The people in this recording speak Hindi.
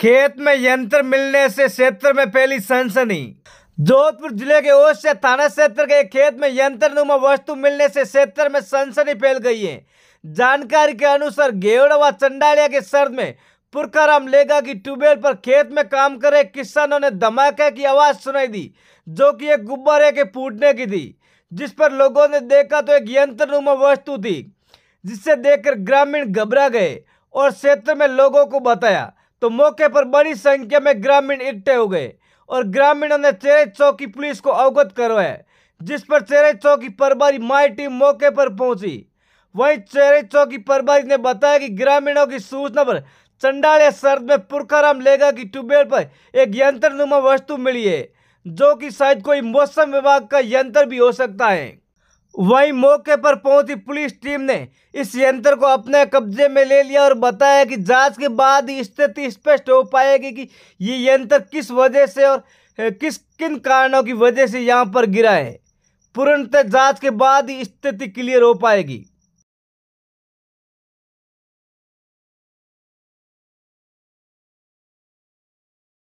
खेत में यंत्र मिलने से क्षेत्र में फैली सनसनी जोधपुर जिले के ओस से थाना क्षेत्र के खेत में यंत्र नुमा वस्तु मिलने से क्षेत्र में सनसनी फैल गई है जानकारी के अनुसार घेवड़ा व चंडालिया के सर्द में पुरखाराम लेगा की ट्यूबवेल पर खेत में काम करे किसानों ने धमाके की आवाज सुनाई दी जो कि एक गुब्बारे के फूटने की थी जिस पर लोगों ने देखा तो एक यंत्र नुमा वस्तु थी जिससे देखकर ग्रामीण घबरा गए और क्षेत्र में लोगों को बताया तो मौके पर बड़ी संख्या में ग्रामीण इकट्ठे हो गए और ग्रामीणों ने चेरे चौकी पुलिस को अवगत करवाया जिस पर चेरे चौकी प्रभारी माई टीम मौके पर पहुंची वहीं चेरे चौकी प्रभारी ने बताया कि ग्रामीणों की सूचना पर चंडालिया सर्द में पुरखाराम लेगा की ट्यूबवेल पर एक यंत्र वस्तु मिली है जो कि शायद कोई मौसम विभाग का यंत्र भी हो सकता है वहीं मौके पर पहुंची पुलिस टीम ने इस यंत्र को अपने कब्जे में ले लिया और बताया कि जांच के बाद स्थिति स्पष्ट हो पाएगी कि ये यंत्र किस वजह से और किस किन कारणों की वजह से यहाँ पर गिरा है पूर्णतः जांच के बाद स्थिति क्लियर हो पाएगी